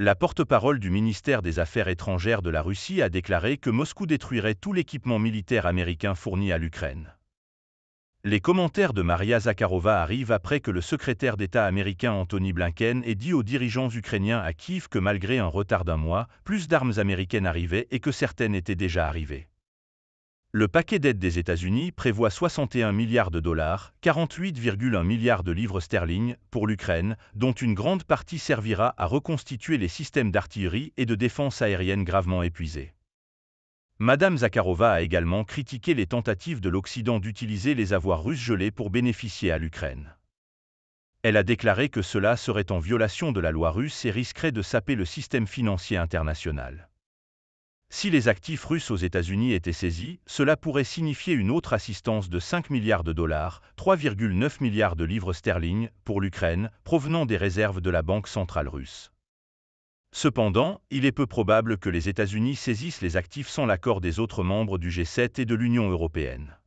La porte-parole du ministère des Affaires étrangères de la Russie a déclaré que Moscou détruirait tout l'équipement militaire américain fourni à l'Ukraine. Les commentaires de Maria Zakharova arrivent après que le secrétaire d'État américain Anthony Blinken ait dit aux dirigeants ukrainiens à Kiev que malgré un retard d'un mois, plus d'armes américaines arrivaient et que certaines étaient déjà arrivées. Le paquet d'aide des États-Unis prévoit 61 milliards de dollars, 48,1 milliards de livres sterling, pour l'Ukraine, dont une grande partie servira à reconstituer les systèmes d'artillerie et de défense aérienne gravement épuisés. Madame Zakharova a également critiqué les tentatives de l'Occident d'utiliser les avoirs russes gelés pour bénéficier à l'Ukraine. Elle a déclaré que cela serait en violation de la loi russe et risquerait de saper le système financier international. Si les actifs russes aux États-Unis étaient saisis, cela pourrait signifier une autre assistance de 5 milliards de dollars, 3,9 milliards de livres sterling, pour l'Ukraine, provenant des réserves de la Banque centrale russe. Cependant, il est peu probable que les États-Unis saisissent les actifs sans l'accord des autres membres du G7 et de l'Union européenne.